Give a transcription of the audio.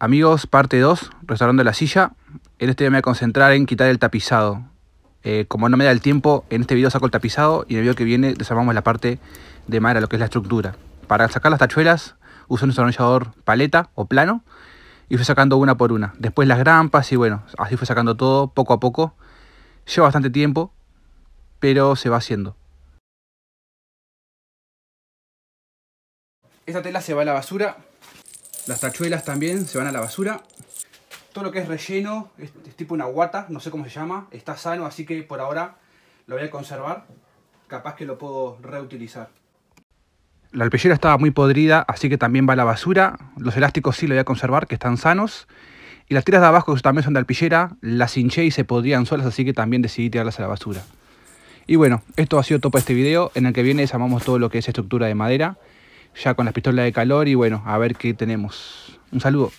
Amigos, parte 2, restaurando la silla. En este video me voy a concentrar en quitar el tapizado. Eh, como no me da el tiempo, en este video saco el tapizado y en el video que viene desarmamos la parte de madera, lo que es la estructura. Para sacar las tachuelas uso un desarrollador paleta o plano y fui sacando una por una. Después las grampas y bueno, así fui sacando todo poco a poco. Lleva bastante tiempo, pero se va haciendo. Esta tela se va a la basura las tachuelas también se van a la basura. Todo lo que es relleno es, tipo una guata, no sé cómo se llama. Está sano, así que por ahora lo voy a conservar. Capaz que lo puedo reutilizar. La alpillera estaba muy podrida, así que también va a la basura. Los elásticos sí lo voy a conservar, que están sanos. Y las tiras de abajo que también son de alpillera, las hinché y se podrían solas, así que también decidí tirarlas a la basura. Y bueno, esto ha sido todo para este video, en el que viene llamamos todo lo que es estructura de madera ya con las pistolas de calor y bueno, a ver qué tenemos. Un saludo.